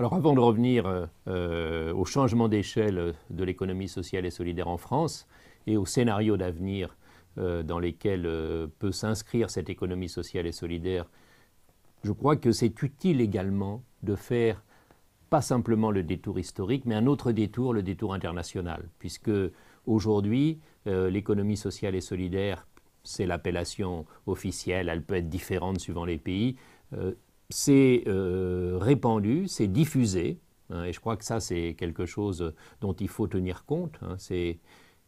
Alors avant de revenir euh, euh, au changement d'échelle euh, de l'économie sociale et solidaire en France et aux scénarios d'avenir dans lesquels peut s'inscrire cette économie sociale et solidaire, je crois que c'est utile également de faire pas simplement le détour historique, mais un autre détour, le détour international, puisque aujourd'hui, l'économie sociale et solidaire, c'est l'appellation officielle, elle peut être différente suivant les pays, c'est euh, répandu, c'est diffusé, hein, et je crois que ça c'est quelque chose dont il faut tenir compte. Hein. c'est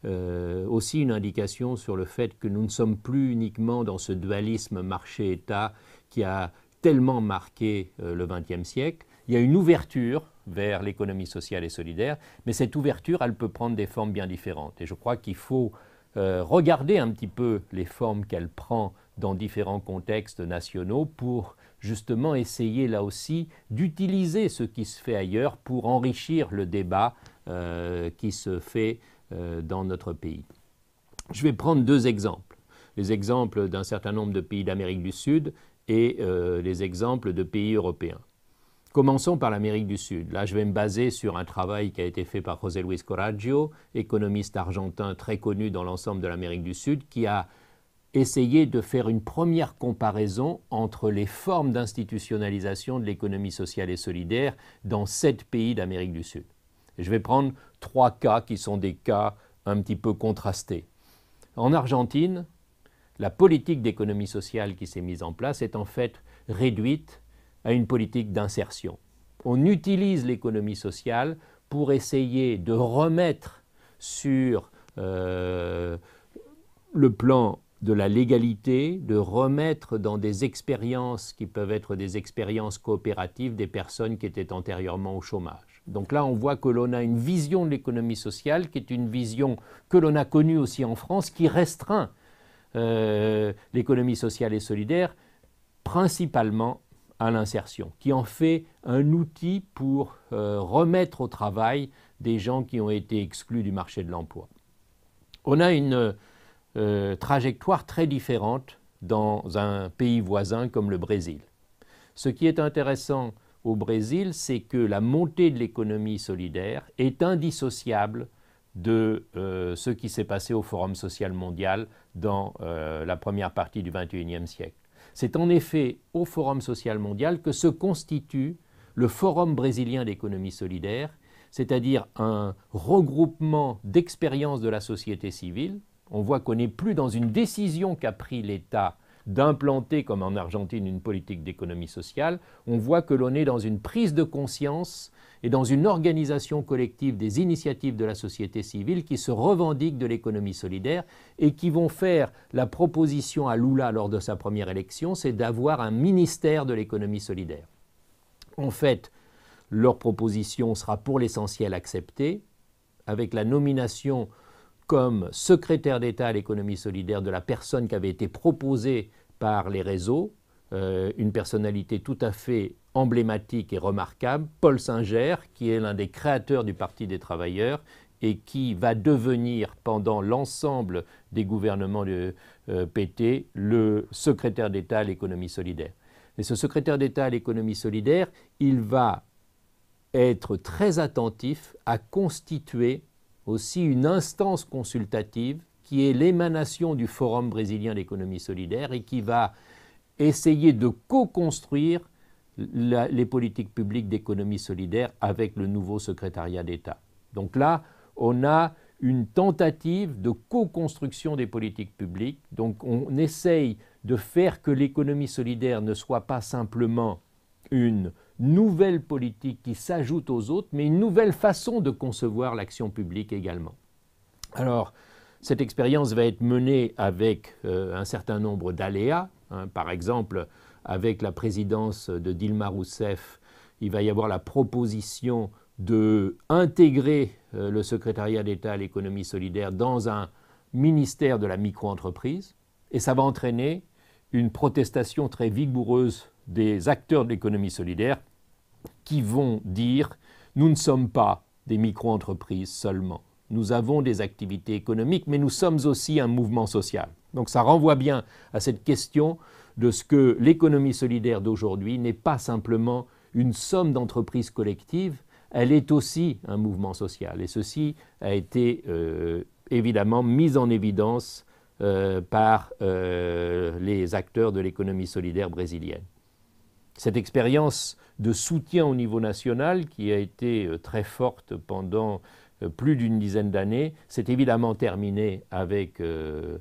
euh, aussi une indication sur le fait que nous ne sommes plus uniquement dans ce dualisme marché-État qui a tellement marqué euh, le XXe siècle. Il y a une ouverture vers l'économie sociale et solidaire, mais cette ouverture, elle peut prendre des formes bien différentes. Et je crois qu'il faut regarder un petit peu les formes qu'elle prend dans différents contextes nationaux pour justement essayer là aussi d'utiliser ce qui se fait ailleurs pour enrichir le débat euh, qui se fait euh, dans notre pays. Je vais prendre deux exemples. Les exemples d'un certain nombre de pays d'Amérique du Sud et euh, les exemples de pays européens. Commençons par l'Amérique du Sud. Là, je vais me baser sur un travail qui a été fait par José Luis Coraggio, économiste argentin très connu dans l'ensemble de l'Amérique du Sud, qui a essayer de faire une première comparaison entre les formes d'institutionnalisation de l'économie sociale et solidaire dans sept pays d'Amérique du Sud. Je vais prendre trois cas qui sont des cas un petit peu contrastés. En Argentine, la politique d'économie sociale qui s'est mise en place est en fait réduite à une politique d'insertion. On utilise l'économie sociale pour essayer de remettre sur euh, le plan de la légalité, de remettre dans des expériences qui peuvent être des expériences coopératives des personnes qui étaient antérieurement au chômage. Donc là, on voit que l'on a une vision de l'économie sociale qui est une vision que l'on a connue aussi en France, qui restreint euh, l'économie sociale et solidaire principalement à l'insertion, qui en fait un outil pour euh, remettre au travail des gens qui ont été exclus du marché de l'emploi. On a une euh, trajectoire trajectoires très différentes dans un pays voisin comme le Brésil. Ce qui est intéressant au Brésil, c'est que la montée de l'économie solidaire est indissociable de euh, ce qui s'est passé au Forum social mondial dans euh, la première partie du XXIe siècle. C'est en effet au Forum social mondial que se constitue le Forum brésilien d'économie solidaire, c'est-à-dire un regroupement d'expériences de la société civile, on voit qu'on n'est plus dans une décision qu'a pris l'État d'implanter, comme en Argentine, une politique d'économie sociale. On voit que l'on est dans une prise de conscience et dans une organisation collective des initiatives de la société civile qui se revendiquent de l'économie solidaire et qui vont faire la proposition à Lula lors de sa première élection, c'est d'avoir un ministère de l'économie solidaire. En fait, leur proposition sera pour l'essentiel acceptée, avec la nomination comme secrétaire d'État à l'économie solidaire de la personne qui avait été proposée par les réseaux, euh, une personnalité tout à fait emblématique et remarquable, Paul Singer, qui est l'un des créateurs du Parti des travailleurs et qui va devenir pendant l'ensemble des gouvernements de euh, PT le secrétaire d'État à l'économie solidaire. Et ce secrétaire d'État à l'économie solidaire, il va être très attentif à constituer aussi une instance consultative qui est l'émanation du Forum brésilien d'économie solidaire et qui va essayer de co-construire les politiques publiques d'économie solidaire avec le nouveau secrétariat d'État. Donc là, on a une tentative de co-construction des politiques publiques. Donc on essaye de faire que l'économie solidaire ne soit pas simplement une nouvelle politique qui s'ajoute aux autres, mais une nouvelle façon de concevoir l'action publique également. Alors, cette expérience va être menée avec euh, un certain nombre d'aléas. Hein. par exemple, avec la présidence de Dilma Rousseff, il va y avoir la proposition de intégrer euh, le secrétariat d'État à l'économie solidaire dans un ministère de la micro-entreprise. Et ça va entraîner une protestation très vigoureuse des acteurs de l'économie solidaire qui vont dire nous ne sommes pas des micro-entreprises seulement. Nous avons des activités économiques, mais nous sommes aussi un mouvement social. Donc ça renvoie bien à cette question de ce que l'économie solidaire d'aujourd'hui n'est pas simplement une somme d'entreprises collectives, elle est aussi un mouvement social. Et ceci a été euh, évidemment mis en évidence euh, par euh, les acteurs de l'économie solidaire brésilienne cette expérience de soutien au niveau national qui a été euh, très forte pendant euh, plus d'une dizaine d'années, s'est évidemment terminée avec euh,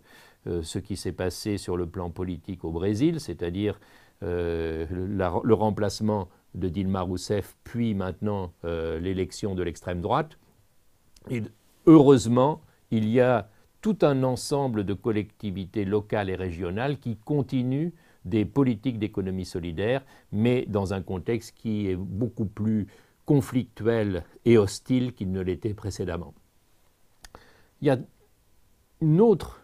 ce qui s'est passé sur le plan politique au Brésil, c'est-à-dire le remplacement de Dilma Rousseff, puis maintenant l'élection de l'extrême droite. Et heureusement, il y a tout un ensemble de collectivités locales et régionales qui continuent des politiques d'économie solidaire, mais dans un contexte qui est beaucoup plus conflictuel et hostile qu'il ne l'était précédemment. Il y a une autre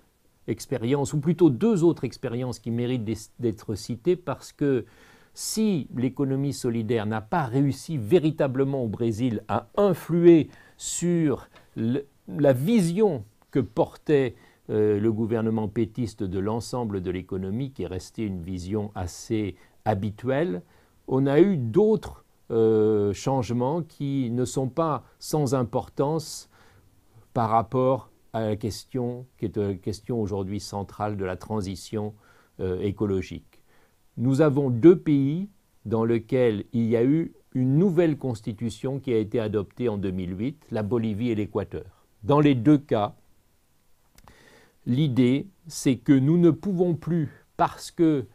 expérience, ou plutôt deux autres expériences qui méritent d'être citées parce que si l'économie solidaire n'a pas réussi véritablement au Brésil à influer sur la vision que portait euh, le gouvernement pétiste de l'ensemble de l'économie, qui est resté une vision assez habituelle, on a eu d'autres euh, changements qui ne sont pas sans importance par rapport à la question qui est euh, question aujourd'hui centrale de la transition écologique. Nous avons deux pays dans lesquels il y a eu une nouvelle constitution qui a été adoptée en 2008, la Bolivie et l'Équateur. Dans les deux cas, l'idée, c'est que nous ne pouvons plus, parce que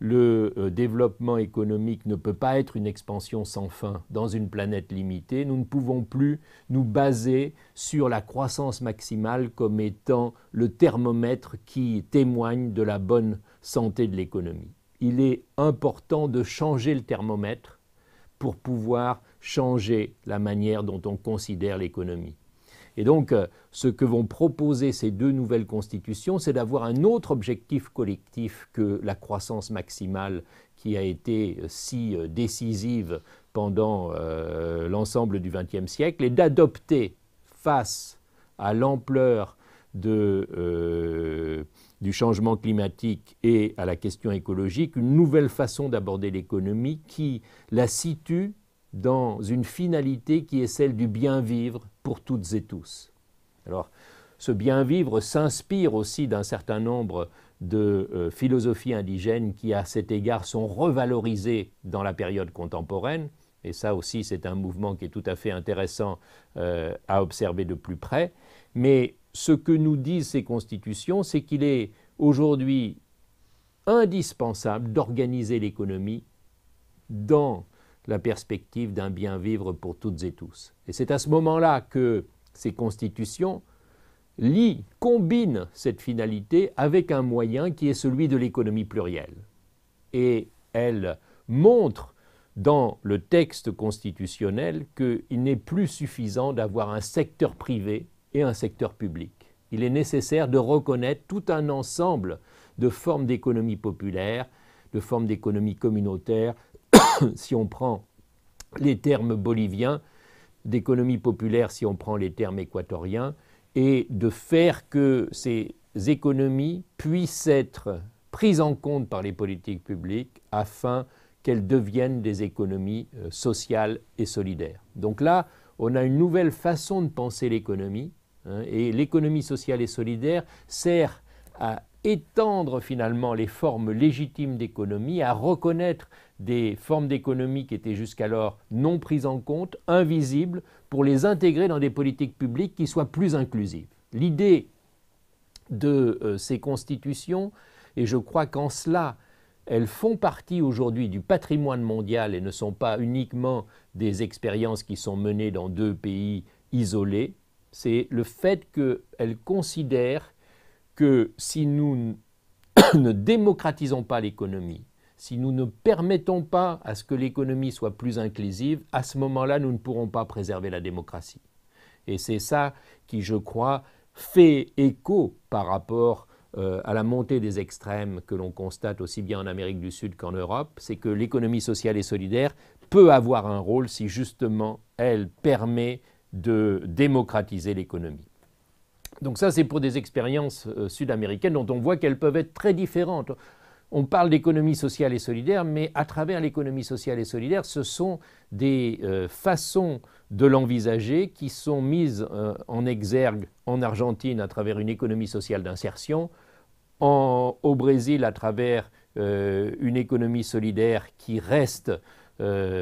le euh, développement économique ne peut pas être une expansion sans fin dans une planète limitée, nous ne pouvons plus nous baser sur la croissance maximale comme étant le thermomètre qui témoigne de la bonne santé de l'économie. Il est important de changer le thermomètre pour pouvoir changer la manière dont on considère l'économie. Et donc, euh, ce que vont proposer ces deux nouvelles constitutions, c'est d'avoir un autre objectif collectif que la croissance maximale qui a été euh, si euh, décisive pendant l'ensemble du XXe siècle, et d'adopter face à l'ampleur du changement climatique et à la question écologique, une nouvelle façon d'aborder l'économie qui la situe dans une finalité qui est celle du bien vivre pour toutes et tous. Alors, ce bien vivre s'inspire aussi d'un certain nombre de euh, philosophies indigènes qui, à cet égard, sont revalorisées dans la période contemporaine. Et ça aussi, c'est un mouvement qui est tout à fait intéressant euh, à observer de plus près. Mais ce que nous disent ces constitutions, c'est qu'il est aujourd'hui indispensable d'organiser l'économie dans la perspective d'un bien vivre pour toutes et tous. Et c'est à ce moment-là que ces constitutions lient, combinent cette finalité avec un moyen qui est celui de l'économie plurielle. Et elle montre dans le texte constitutionnel qu'il n'est plus suffisant d'avoir un secteur privé et un secteur public. Il est nécessaire de reconnaître tout un ensemble de formes d'économie populaire, de formes d'économie communautaire, si on prend les termes boliviens, d'économie populaire si on prend les termes équatoriens, et de faire que ces économies puissent être prises en compte par les politiques publiques afin qu'elles deviennent des économies euh, sociales et solidaires. Donc là, on a une nouvelle façon de penser l'économie, hein, et l'économie sociale et solidaire sert à étendre finalement les formes légitimes d'économie, à reconnaître des formes d'économie qui étaient jusqu'alors non prises en compte, invisibles, pour les intégrer dans des politiques publiques qui soient plus inclusives. L'idée de euh, ces constitutions, et je crois qu'en cela, elles font partie aujourd'hui du patrimoine mondial et ne sont pas uniquement des expériences qui sont menées dans deux pays isolés, c'est le fait qu'elles considèrent que si nous ne démocratisons pas l'économie, si nous ne permettons pas à ce que l'économie soit plus inclusive, à ce moment-là, nous ne pourrons pas préserver la démocratie. Et c'est ça qui, je crois, fait écho par rapport euh, à la montée des extrêmes que l'on constate aussi bien en Amérique du Sud qu'en Europe, c'est que l'économie sociale et solidaire peut avoir un rôle si justement elle permet de démocratiser l'économie. Donc ça, c'est pour des expériences euh, sud-américaines dont on voit qu'elles peuvent être très différentes on parle d'économie sociale et solidaire, mais à travers l'économie sociale et solidaire, ce sont des euh, façons de l'envisager qui sont mises euh, en exergue en Argentine à travers une économie sociale d'insertion, au Brésil à travers euh, une économie solidaire qui reste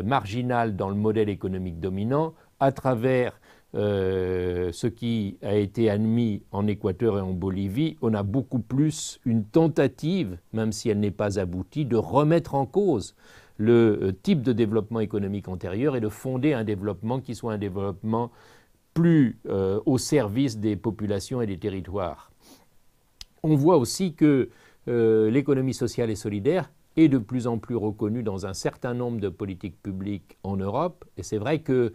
marginale dans le modèle économique dominant, à travers euh, ce qui a été admis en Équateur et en Bolivie, on a beaucoup plus une tentative, même si elle n'est pas aboutie, de remettre en cause le euh, type de développement économique antérieur et de fonder un développement qui soit un développement plus euh, au service des populations et des territoires. On voit aussi que l'économie sociale et solidaire est de plus en plus reconnue dans un certain nombre de politiques publiques en Europe, et c'est vrai que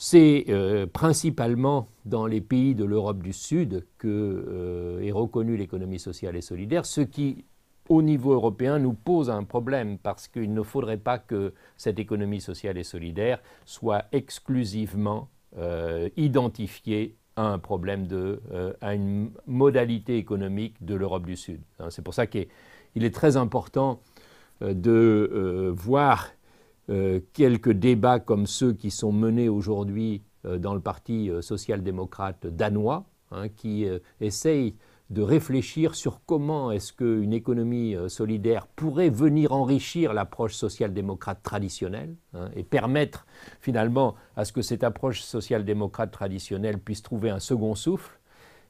c'est euh, principalement dans les pays de l'Europe du Sud que euh, est reconnue l'économie sociale et solidaire, ce qui, au niveau européen, nous pose un problème parce qu'il ne faudrait pas que cette économie sociale et solidaire soit exclusivement euh, identifiée à un problème de, à une modalité économique de l'Europe du Sud. Hein, c'est pour ça qu'il est, très important de voir euh, quelques débats comme ceux qui sont menés aujourd'hui euh, dans le Parti euh, social-démocrate danois, hein, qui essaye de réfléchir sur comment est-ce qu'une économie solidaire pourrait venir enrichir l'approche social-démocrate traditionnelle hein, et permettre finalement à ce que cette approche social-démocrate traditionnelle puisse trouver un second souffle.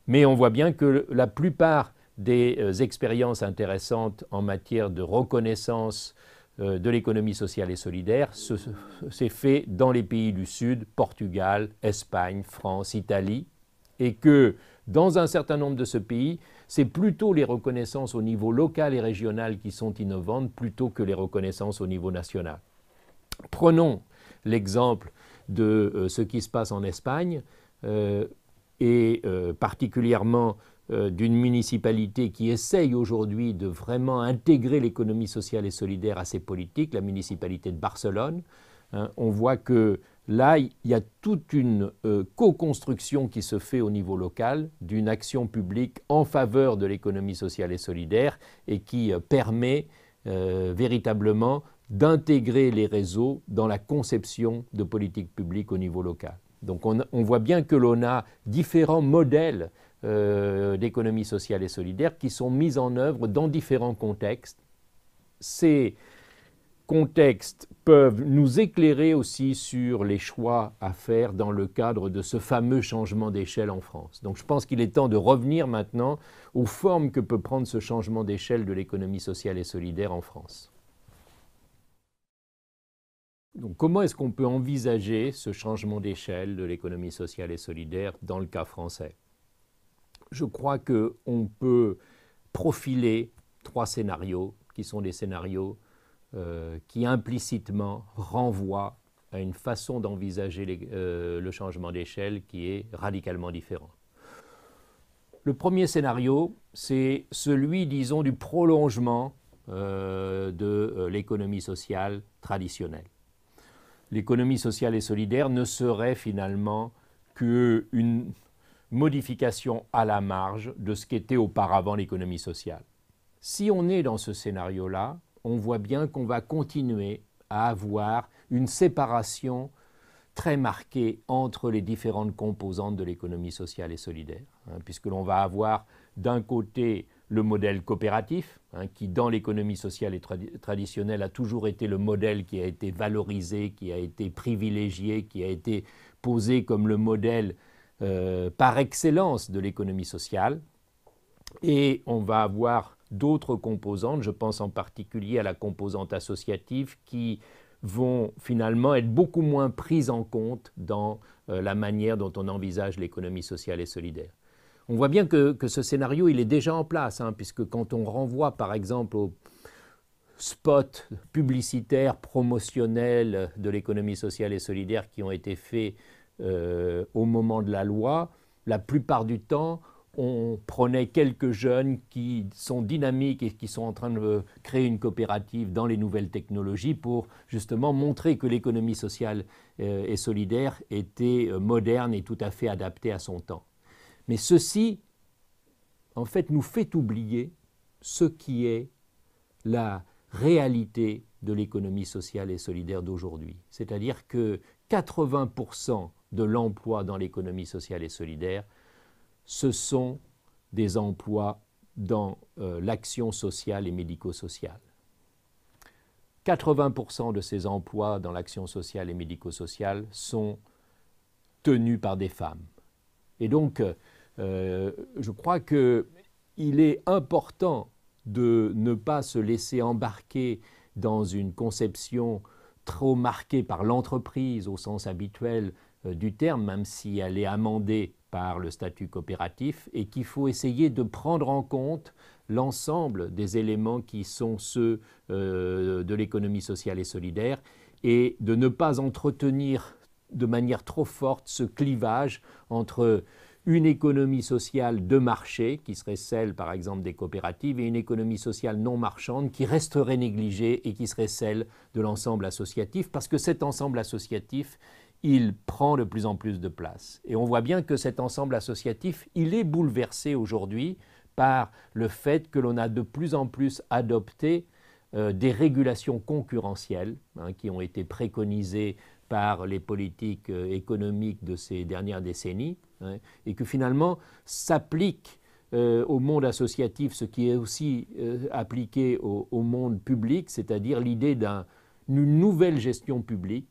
Mais on voit bien que la plupart des expériences intéressantes en matière de reconnaissance euh, de l'économie sociale et solidaire c'est fait dans les pays du Sud, Portugal, Espagne, France, Italie, et que dans un certain nombre de ces pays, c'est plutôt les reconnaissances au niveau local et régional qui sont innovantes plutôt que les reconnaissances au niveau national. Prenons l'exemple de euh, ce qui se passe en Espagne euh, et particulièrement euh, d'une municipalité qui essaye aujourd'hui de vraiment intégrer l'économie sociale et solidaire à ses politiques, la municipalité de Barcelone, hein, on voit que là, il y a toute une euh, co-construction qui se fait au niveau local d'une action publique en faveur de l'économie sociale et solidaire et qui euh, permet véritablement d'intégrer les réseaux dans la conception de politiques publiques au niveau local. Donc on voit bien que l'on a différents modèles euh, d'économie sociale et solidaire qui sont mises en œuvre dans différents contextes. Ces contextes peuvent nous éclairer aussi sur les choix à faire dans le cadre de ce fameux changement d'échelle en France. Donc je pense qu'il est temps de revenir maintenant aux formes que peut prendre ce changement d'échelle de l'économie sociale et solidaire en France. Donc, comment est-ce qu'on peut envisager ce changement d'échelle de l'économie sociale et solidaire dans le cas français je crois qu'on peut profiler trois scénarios qui sont des scénarios euh, qui implicitement renvoient à une façon d'envisager euh, le changement d'échelle qui est radicalement différent. Le premier scénario, c'est celui, disons, du prolongement euh, de l'économie sociale traditionnelle. L'économie sociale et solidaire ne serait finalement qu'une modification à la marge de ce qu'était auparavant l'économie sociale. Si on est dans ce scénario-là, on voit bien qu'on va continuer à avoir une séparation très marquée entre les différentes composantes de l'économie sociale et solidaire, hein, puisque l'on va avoir d'un côté le modèle coopératif, hein, qui dans l'économie sociale et traditionnelle a toujours été le modèle qui a été valorisé, qui a été privilégié, qui a été posé comme le modèle euh, par excellence de l'économie sociale. Et on va avoir d'autres composantes, je pense en particulier à la composante associative, qui vont finalement être beaucoup moins prises en compte dans euh, la manière dont on envisage l'économie sociale et solidaire. On voit bien que, ce scénario, il est déjà en place, hein, puisque quand on renvoie par exemple aux spots publicitaires, promotionnels de l'économie sociale et solidaire qui ont été faits euh, au moment de la loi, la plupart du temps, on prenait quelques jeunes qui sont dynamiques et qui sont en train de créer une coopérative dans les nouvelles technologies pour justement montrer que l'économie sociale euh, et solidaire était euh, moderne et tout à fait adaptée à son temps. Mais ceci, en fait, nous fait oublier ce qui est la réalité de l'économie sociale et solidaire d'aujourd'hui. C'est-à-dire que 80% de l'emploi dans l'économie sociale et solidaire, ce sont des emplois dans euh, l'action sociale et médico-sociale. 80% de ces emplois dans l'action sociale et médico-sociale sont tenus par des femmes. Et donc, euh, euh, je crois qu'il est important de ne pas se laisser embarquer dans une conception trop marquée par l'entreprise au sens habituel euh, du terme, même si elle est amendée par le statut coopératif, et qu'il faut essayer de prendre en compte l'ensemble des éléments qui sont ceux euh, de l'économie sociale et solidaire, et de ne pas entretenir de manière trop forte ce clivage entre une économie sociale de marché, qui serait celle par exemple des coopératives, et une économie sociale non marchande qui resterait négligée et qui serait celle de l'ensemble associatif, parce que cet ensemble associatif, il prend de plus en plus de place. Et on voit bien que cet ensemble associatif, il est bouleversé aujourd'hui par le fait que l'on a de plus en plus adopté euh, des régulations concurrentielles hein, qui ont été préconisées par les politiques euh, économiques de ces dernières décennies, hein, et que finalement s'applique euh, au monde associatif ce qui est aussi appliqué au, monde public, c'est-à-dire l'idée d'une nouvelle gestion publique,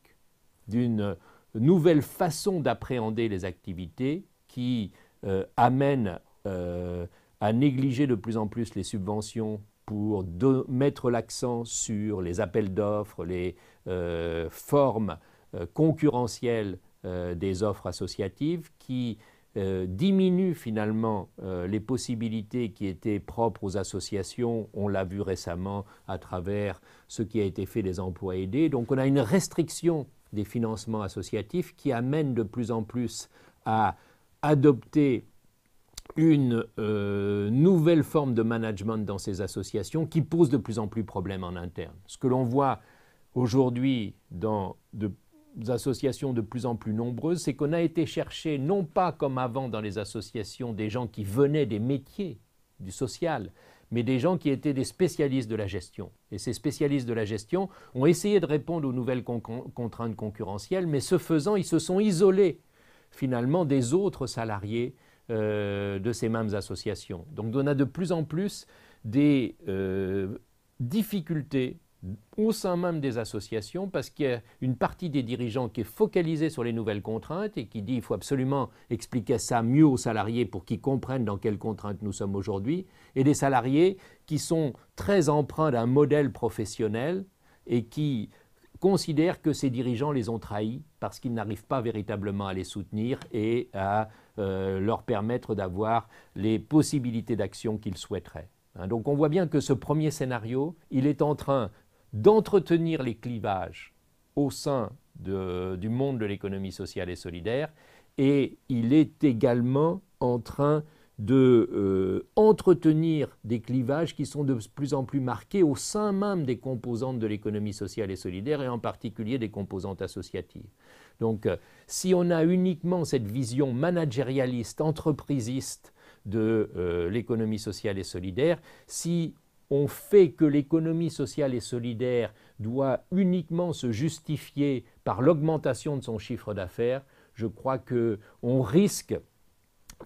d'une nouvelle façon d'appréhender les activités qui euh, amène euh, à négliger de plus en plus les subventions pour mettre l'accent sur les appels d'offres, les euh, formes concurrentielles des offres associatives qui diminue finalement les possibilités qui étaient propres aux associations. On l'a vu récemment à travers ce qui a été fait des emplois aidés. Donc on a une restriction des financements associatifs qui amènent de plus en plus à adopter une euh, nouvelle forme de management dans ces associations qui pose de plus en plus de problèmes en interne. Ce que l'on voit aujourd'hui dans des associations de plus en plus nombreuses, c'est qu'on a été chercher, non pas comme avant dans les associations, des gens qui venaient des métiers, du social, mais des gens qui étaient des spécialistes de la gestion. Et ces spécialistes de la gestion ont essayé de répondre aux nouvelles contraintes concurrentielles, mais ce faisant, ils se sont isolés finalement des autres salariés euh, de ces mêmes associations. Donc on a de plus en plus des euh, difficultés au sein même des associations, parce qu'il y a une partie des dirigeants qui est focalisée sur les nouvelles contraintes et qui dit il faut absolument expliquer ça mieux aux salariés pour qu'ils comprennent dans quelles contraintes nous sommes aujourd'hui, et des salariés qui sont très empreints d'un modèle professionnel et qui considèrent que ces dirigeants les ont trahis parce qu'ils n'arrivent pas véritablement à les soutenir et à euh, leur permettre d'avoir les possibilités d'action qu'ils souhaiteraient. Hein, donc on voit bien que ce premier scénario, il est en train d'entretenir les clivages au sein du monde de l'économie sociale et solidaire, et il est également en train de euh, entretenir des clivages qui sont de plus en plus marqués au sein même des composantes de l'économie sociale et solidaire et en particulier des composantes associatives. Donc euh, si on a uniquement cette vision managérialiste, entreprisiste de euh, l'économie sociale et solidaire, si on fait que l'économie sociale et solidaire doit uniquement se justifier par l'augmentation de son chiffre d'affaires, je crois qu'on risque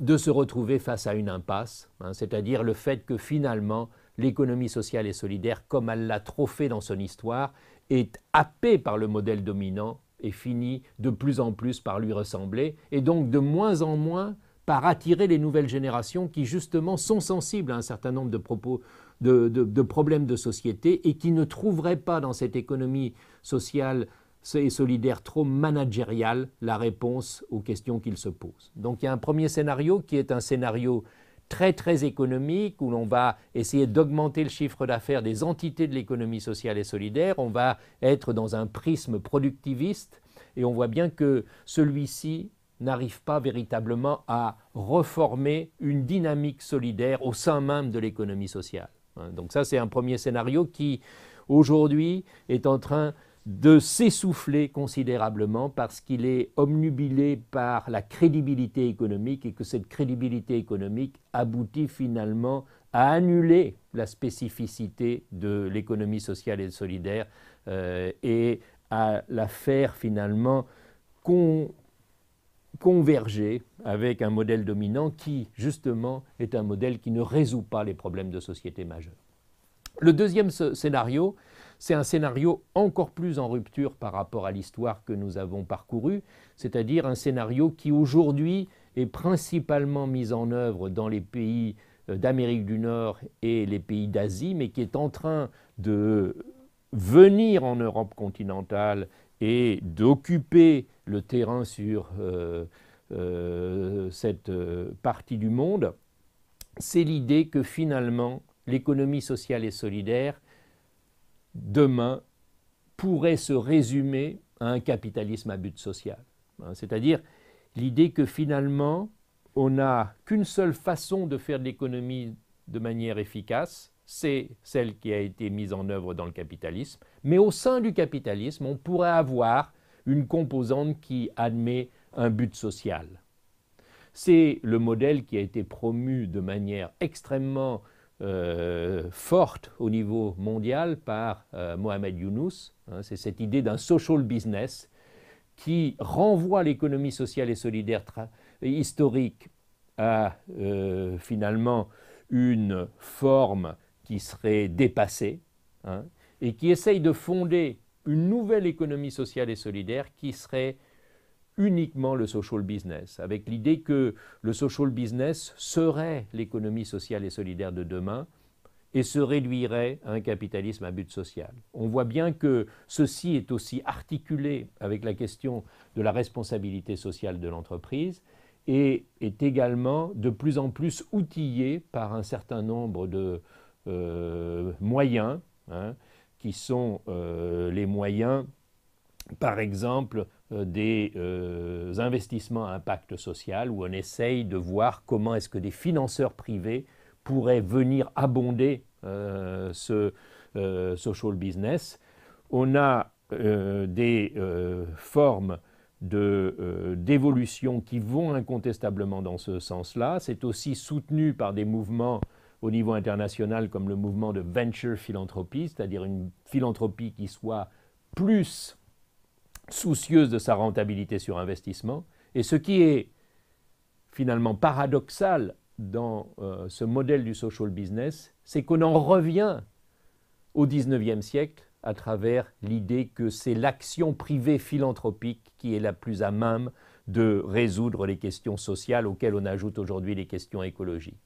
de se retrouver face à une impasse, hein, c'est-à-dire le fait que finalement l'économie sociale et solidaire, comme elle l'a trop fait dans son histoire, est happée par le modèle dominant et finit de plus en plus par lui ressembler, et donc de moins en moins par attirer les nouvelles générations qui justement sont sensibles à un certain nombre de propos de, problèmes de société et qui ne trouverait pas dans cette économie sociale et solidaire trop managériale la réponse aux questions qu'il se pose. Donc il y a un premier scénario qui est un scénario très très économique où l'on va essayer d'augmenter le chiffre d'affaires des entités de l'économie sociale et solidaire, on va être dans un prisme productiviste et on voit bien que celui-ci n'arrive pas véritablement à reformer une dynamique solidaire au sein même de l'économie sociale. Hein, donc ça, c'est un premier scénario qui, aujourd'hui, est en train de s'essouffler considérablement parce qu'il est omnubilé par la crédibilité économique et que cette crédibilité économique aboutit finalement à annuler la spécificité de l'économie sociale et solidaire euh, et à la faire finalement con converger avec un modèle dominant qui, justement, est un modèle qui ne résout pas les problèmes de société majeurs. Le deuxième scénario, c'est un scénario encore plus en rupture par rapport à l'histoire que nous avons parcourue, c'est-à-dire un scénario qui aujourd'hui est principalement mis en œuvre dans les pays euh, d'Amérique du Nord et les pays d'Asie, mais qui est en train de venir en Europe continentale et d'occuper le terrain sur euh, euh, cette euh, partie du monde, c'est l'idée que finalement l'économie sociale et solidaire, demain, pourrait se résumer à un capitalisme à but social. Hein, c'est-à-dire l'idée que finalement, on n'a qu'une seule façon de faire de l'économie de manière efficace, c'est celle qui a été mise en œuvre dans le capitalisme, mais au sein du capitalisme, on pourrait avoir une composante qui admet un but social. C'est le modèle qui a été promu de manière extrêmement euh, forte au niveau mondial par euh, Mohamed Younous. Hein. c'est cette idée d'un social business qui renvoie l'économie sociale et solidaire historique à euh, finalement une forme qui serait dépassé hein, et qui essaye de fonder une nouvelle économie sociale et solidaire qui serait uniquement le social business, avec l'idée que le social business serait l'économie sociale et solidaire de demain et se réduirait à un capitalisme à but social. On voit bien que ceci est aussi articulé avec la question de la responsabilité sociale de l'entreprise et est également de plus en plus outillé par un certain nombre de, euh, moyens, hein, qui sont euh, les moyens, par exemple, euh, des investissements à impact social où on essaye de voir comment est-ce que des financeurs privés pourraient venir abonder ce social business. On a des formes d'évolution qui vont incontestablement dans ce sens-là. C'est aussi soutenu par des mouvements au niveau international comme le mouvement de venture philanthropie, c'est-à-dire une philanthropie qui soit plus soucieuse de sa rentabilité sur investissement. Et ce qui est finalement paradoxal dans euh, ce modèle du social business, c'est qu'on en revient au 19e siècle à travers l'idée que c'est l'action privée philanthropique qui est la plus à même de résoudre les questions sociales auxquelles on ajoute aujourd'hui les questions écologiques.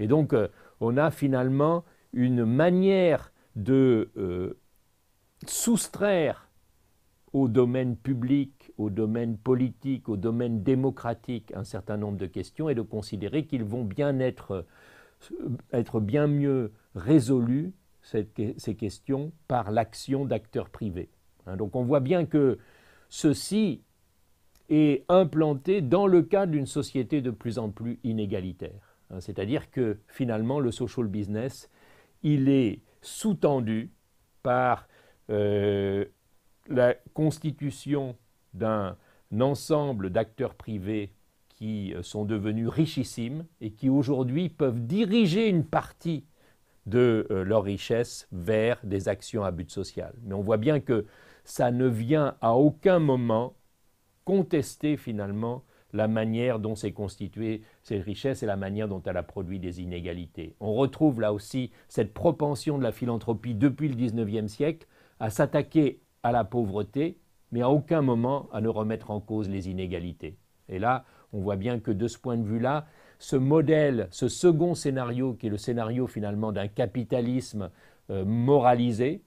Et donc, euh, on a finalement une manière de euh, soustraire au domaine public, au domaine politique, au domaine démocratique un certain nombre de questions et de considérer qu'ils vont bien être, euh, être bien mieux résolus, ces questions, par l'action d'acteurs privés. Hein, donc on voit bien que ceci est implanté dans le cadre d'une société de plus en plus inégalitaire. Hein, c'est-à-dire que finalement, le social business, il est sous-tendu par euh, la constitution d'un ensemble d'acteurs privés qui euh, sont devenus richissimes et qui aujourd'hui peuvent diriger une partie de euh, leur richesse vers des actions à but social. Mais on voit bien que ça ne vient à aucun moment contester finalement la manière dont s'est constituée cette richesse et la manière dont elle a produit des inégalités. On retrouve là aussi cette propension de la philanthropie depuis le XIXe siècle à s'attaquer à la pauvreté, mais à aucun moment à ne remettre en cause les inégalités. Et là, on voit bien que de ce point de vue-là, ce modèle, ce second scénario, qui est le scénario finalement d'un capitalisme euh, moralisé,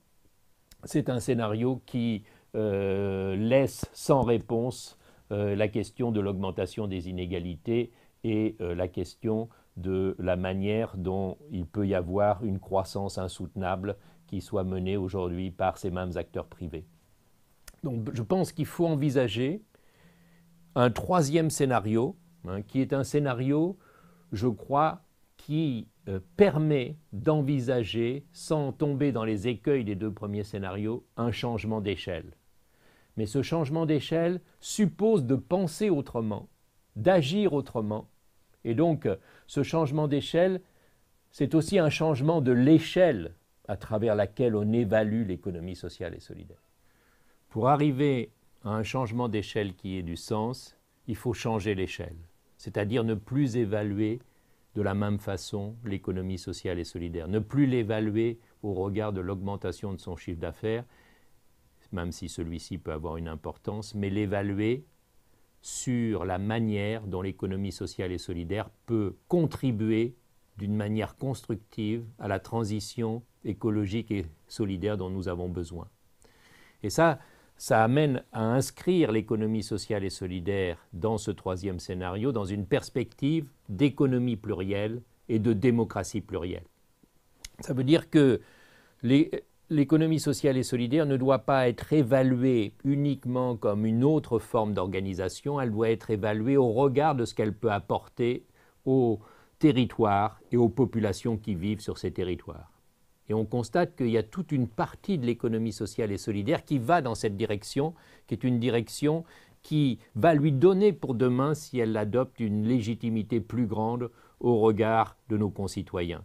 c'est un scénario qui euh, laisse sans réponse euh, la question de l'augmentation des inégalités et euh, la question de la manière dont il peut y avoir une croissance insoutenable qui soit menée aujourd'hui par ces mêmes acteurs privés. Donc je pense qu'il faut envisager un troisième scénario, hein, qui est un scénario, je crois, qui euh, permet d'envisager, sans tomber dans les écueils des deux premiers scénarios, un changement d'échelle. Mais ce changement d'échelle suppose de penser autrement, d'agir autrement. Et donc, euh, ce changement d'échelle, c'est aussi un changement de l'échelle à travers laquelle on évalue l'économie sociale et solidaire. Pour arriver à un changement d'échelle qui ait du sens, il faut changer l'échelle, c'est-à-dire ne plus évaluer de la même façon l'économie sociale et solidaire, ne plus l'évaluer au regard de l'augmentation de son chiffre d'affaires, même si celui-ci peut avoir une importance, mais l'évaluer sur la manière dont l'économie sociale et solidaire peut contribuer d'une manière constructive à la transition écologique et solidaire dont nous avons besoin. Et ça, ça amène à inscrire l'économie sociale et solidaire dans ce troisième scénario, dans une perspective d'économie plurielle et de démocratie plurielle. Ça veut dire que les, l'économie sociale et solidaire ne doit pas être évaluée uniquement comme une autre forme d'organisation, elle doit être évaluée au regard de ce qu'elle peut apporter aux territoires et aux populations qui vivent sur ces territoires. Et on constate qu'il y a toute une partie de l'économie sociale et solidaire qui va dans cette direction, qui est une direction qui va lui donner pour demain, si elle adopte, une légitimité plus grande au regard de nos concitoyens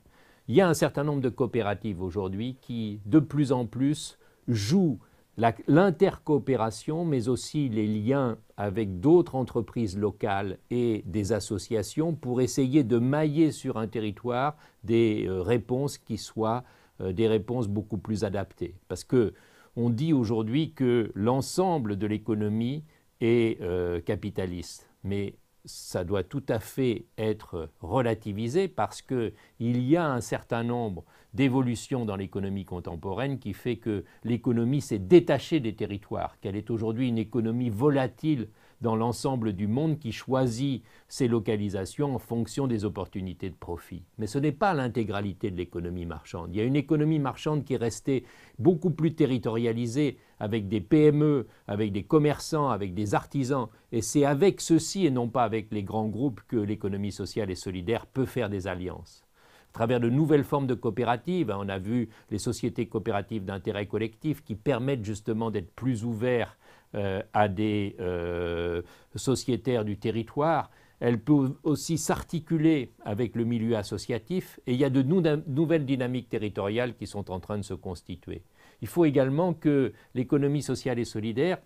il y a un certain nombre de coopératives aujourd'hui qui, de plus en plus, jouent l'intercoopération, mais aussi les liens avec d'autres entreprises locales et des associations pour essayer de mailler sur un territoire des euh, réponses qui soient euh, des réponses beaucoup plus adaptées. Parce que on dit aujourd'hui que l'ensemble de l'économie est euh, capitaliste, mais ça doit tout à fait être relativisé parce qu'il y a un certain nombre d'évolutions dans l'économie contemporaine qui fait que l'économie s'est détachée des territoires, qu'elle est aujourd'hui une économie volatile dans l'ensemble du monde qui choisit ses localisations en fonction des opportunités de profit. Mais ce n'est pas l'intégralité de l'économie marchande. Il y a une économie marchande qui est restée beaucoup plus territorialisée avec des PME, avec des commerçants, avec des artisans. Et c'est avec ceux-ci et non pas avec les grands groupes que l'économie sociale et solidaire peut faire des alliances. À travers de nouvelles formes de coopératives, hein, on a vu les sociétés coopératives d'intérêt collectif qui permettent justement d'être plus ouverts euh, à des euh, sociétaires du territoire. Elles peuvent aussi s'articuler avec le milieu associatif et il y a de nouvelles dynamiques territoriales qui sont en train de se constituer. Il faut également que l'économie sociale et solidaire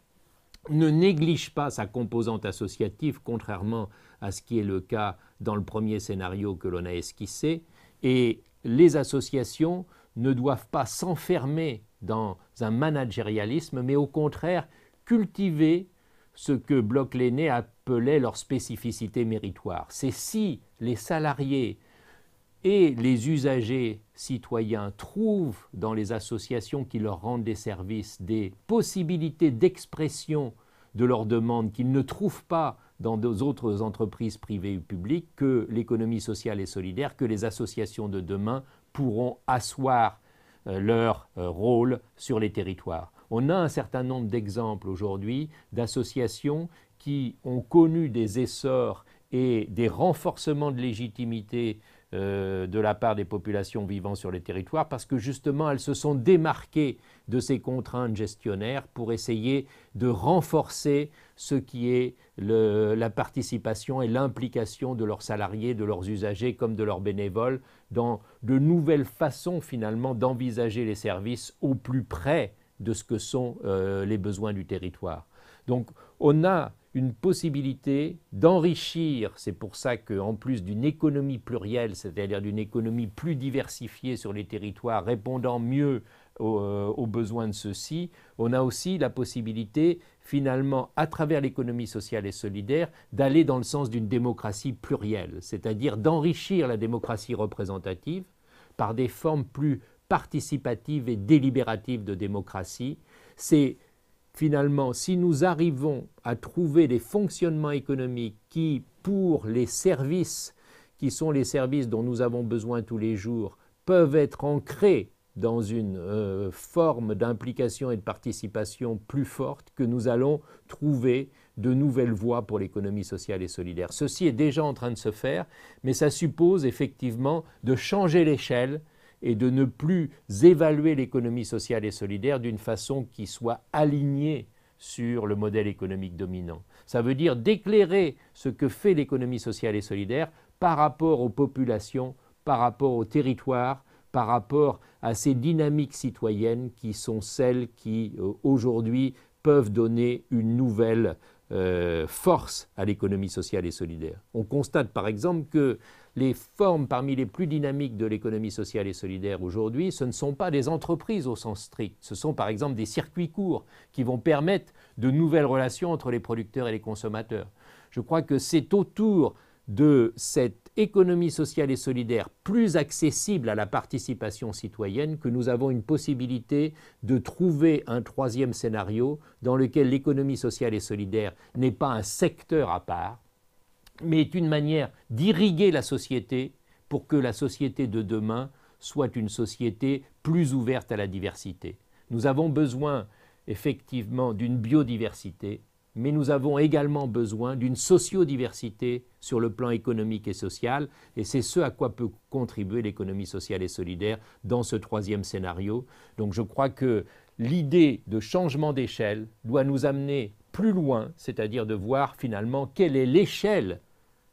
ne néglige pas sa composante associative, contrairement à ce qui est le cas dans le premier scénario que l'on a esquissé, et les associations ne doivent pas s'enfermer dans un managérialisme, mais au contraire cultiver ce que Bloch-Lenné appelait leur spécificité méritoire. C'est si les salariés et les usagers citoyens trouvent dans les associations qui leur rendent des services des possibilités d'expression de leurs demandes qu'ils ne trouvent pas dans d'autres entreprises privées ou publiques, que l'économie sociale et solidaire, que les associations de demain pourront asseoir euh, leur euh, rôle sur les territoires. On a un certain nombre d'exemples aujourd'hui d'associations qui ont connu des essors et des renforcements de légitimité euh, de la part des populations vivant sur les territoires, parce que justement elles se sont démarquées de ces contraintes gestionnaires pour essayer de renforcer ce qui est la participation et l'implication de leurs salariés, de leurs usagers comme de leurs bénévoles dans de nouvelles façons finalement d'envisager les services au plus près de ce que sont euh, les besoins du territoire. Donc on a une possibilité d'enrichir, c'est pour ça qu'en plus d'une économie plurielle, c'est-à-dire d'une économie plus diversifiée sur les territoires, répondant mieux aux, euh, aux besoins de ceux-ci, on a aussi la possibilité, finalement, à travers l'économie sociale et solidaire, d'aller dans le sens d'une démocratie plurielle, c'est-à-dire d'enrichir la démocratie représentative par des formes plus participatives et délibératives de démocratie. C'est finalement, si nous arrivons à trouver des fonctionnements économiques qui, pour les services qui sont les services dont nous avons besoin tous les jours, peuvent être ancrés dans une euh, forme d'implication et de participation plus forte, que nous allons trouver de nouvelles voies pour l'économie sociale et solidaire. Ceci est déjà en train de se faire, mais ça suppose effectivement de changer l'échelle et de ne plus évaluer l'économie sociale et solidaire d'une façon qui soit alignée sur le modèle économique dominant. Ça veut dire d'éclairer ce que fait l'économie sociale et solidaire par rapport aux populations, par rapport aux territoires, par rapport à ces dynamiques citoyennes qui sont celles qui, euh, aujourd'hui, peuvent donner une nouvelle euh, force à l'économie sociale et solidaire. On constate par exemple que les formes parmi les plus dynamiques de l'économie sociale et solidaire aujourd'hui, ce ne sont pas des entreprises au sens strict, ce sont par exemple des circuits courts qui vont permettre de nouvelles relations entre les producteurs et les consommateurs. Je crois que c'est autour de cette économie sociale et solidaire plus accessible à la participation citoyenne que nous avons une possibilité de trouver un troisième scénario dans lequel l'économie sociale et solidaire n'est pas un secteur à part, mais est une manière d'irriguer la société pour que la société de demain soit une société plus ouverte à la diversité. Nous avons besoin effectivement d'une biodiversité, mais nous avons également besoin d'une sociodiversité sur le plan économique et social, et c'est ce à quoi peut contribuer l'économie sociale et solidaire dans ce troisième scénario. Donc je crois que l'idée de changement d'échelle doit nous amener plus loin, c'est-à-dire de voir finalement quelle est l'échelle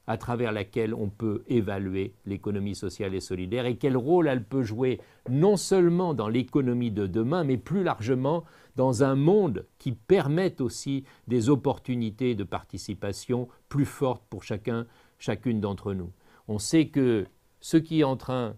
à travers laquelle on peut évaluer l'économie sociale et solidaire et quel rôle elle peut jouer non seulement dans l'économie de demain, mais plus largement dans un monde qui permette aussi des opportunités de participation plus fortes pour chacun, chacune d'entre nous. On sait que ce qui est en train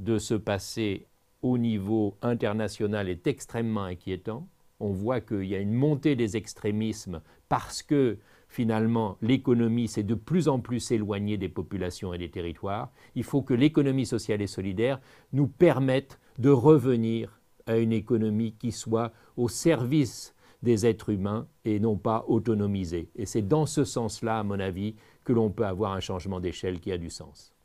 de se passer au niveau international est extrêmement inquiétant. On voit qu'il y a une montée des extrémismes parce que finalement, l'économie s'est de plus en plus éloignée des populations et des territoires. Il faut que l'économie sociale et solidaire nous permette de revenir à une économie qui soit au service des êtres humains et non pas autonomisée. Et c'est dans ce sens-là, à mon avis, que l'on peut avoir un changement d'échelle qui a du sens.